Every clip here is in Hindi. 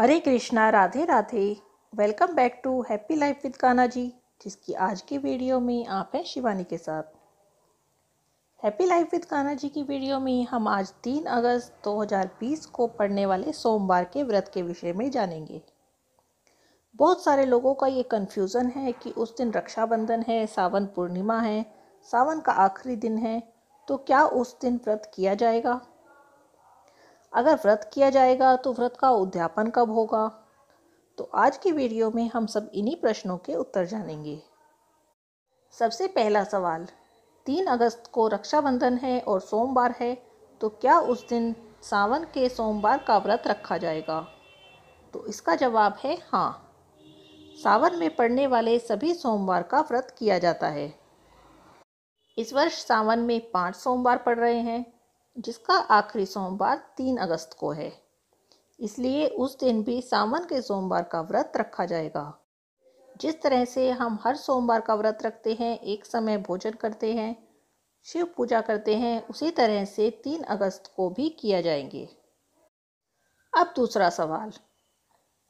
Hare Krishna Radhe Radhe welcome back to happy life with Kana ji जिसकी आज की वीडियो में आप हैं शिवानी के साथ हैप्पी लाइफ विद काना जी की वीडियो में हम आज 3 अगस्त 2020 को पढ़ने वाले सोमवार के व्रत के विषय में जानेंगे बहुत सारे लोगों का ये कन्फ्यूज़न है कि उस दिन रक्षाबंधन है सावन पूर्णिमा है सावन का आखिरी दिन है तो क्या उस दिन व्रत किया जाएगा अगर व्रत किया जाएगा तो व्रत का उद्यापन कब होगा तो आज की वीडियो में हम सब इन्हीं प्रश्नों के उत्तर जानेंगे सबसे पहला सवाल तीन अगस्त को रक्षाबंधन है और सोमवार है तो क्या उस दिन सावन के सोमवार का व्रत रखा जाएगा तो इसका जवाब है हाँ सावन में पड़ने वाले सभी सोमवार का व्रत किया जाता है इस वर्ष सावन में पाँच सोमवार पड़ रहे हैं जिसका आखिरी सोमवार तीन अगस्त को है इसलिए उस दिन भी सावन के सोमवार का व्रत रखा जाएगा जिस तरह से हम हर सोमवार का व्रत रखते हैं एक समय भोजन करते हैं शिव पूजा करते हैं उसी तरह से तीन अगस्त को भी किया जाएंगे अब दूसरा सवाल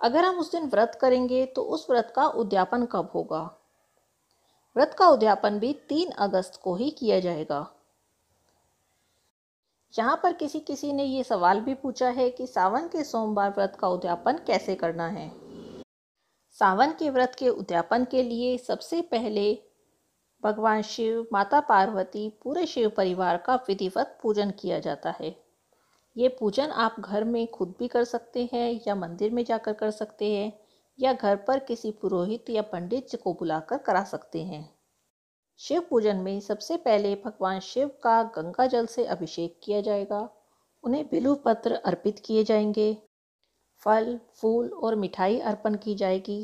अगर हम उस दिन व्रत करेंगे तो उस व्रत का उद्यापन कब होगा व्रत का उद्यापन भी तीन अगस्त को ही किया जाएगा यहाँ पर किसी किसी ने ये सवाल भी पूछा है कि सावन के सोमवार व्रत का उद्यापन कैसे करना है सावन के व्रत के उद्यापन के लिए सबसे पहले भगवान शिव माता पार्वती पूरे शिव परिवार का विधिवत पूजन किया जाता है ये पूजन आप घर में खुद भी कर सकते हैं या मंदिर में जाकर कर सकते हैं या घर पर किसी पुरोहित या पंडित जी को बुलाकर करा सकते हैं शिव पूजन में सबसे पहले भगवान शिव का गंगा जल से अभिषेक किया जाएगा उन्हें बिलु पत्र अर्पित किए जाएंगे फल फूल और मिठाई अर्पण की जाएगी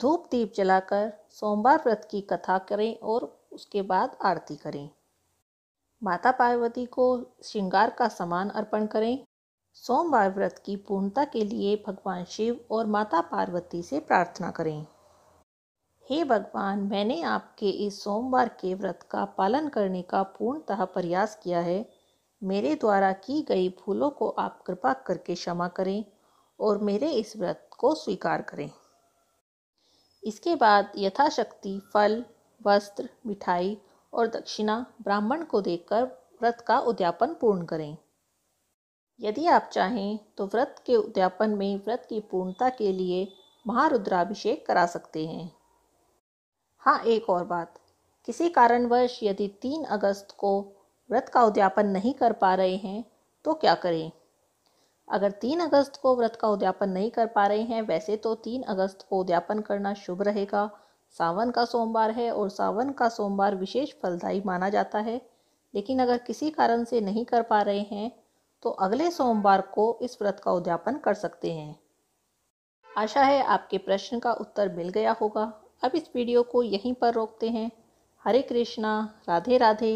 धूप दीप जलाकर सोमवार व्रत की कथा करें और उसके बाद आरती करें माता पार्वती को श्रृंगार का सामान अर्पण करें सोमवार व्रत की पूर्णता के लिए भगवान शिव और माता पार्वती से प्रार्थना करें हे भगवान मैंने आपके इस सोमवार के व्रत का पालन करने का पूर्णतः प्रयास किया है मेरे द्वारा की गई भूलों को आप कृपा करके क्षमा करें और मेरे इस व्रत को स्वीकार करें इसके बाद यथाशक्ति फल वस्त्र मिठाई और दक्षिणा ब्राह्मण को देकर व्रत का उद्यापन पूर्ण करें यदि आप चाहें तो व्रत के उद्यापन में व्रत की पूर्णता के लिए महारुद्राभिषेक करा सकते हैं हाँ एक और बात किसी कारणवश यदि तीन अगस्त को व्रत का उद्यापन नहीं कर पा रहे हैं तो क्या करें अगर तीन अगस्त को व्रत का उद्यापन नहीं कर पा रहे हैं वैसे तो तीन अगस्त को उद्यापन करना शुभ रहेगा सावन का सोमवार है और सावन का सोमवार विशेष फलदायी माना जाता है लेकिन अगर किसी कारण से नहीं कर पा रहे हैं तो अगले सोमवार को इस व्रत का उद्यापन कर सकते हैं आशा है आपके प्रश्न का उत्तर मिल गया होगा अब इस वीडियो को यहीं पर रोकते हैं हरे कृष्णा राधे राधे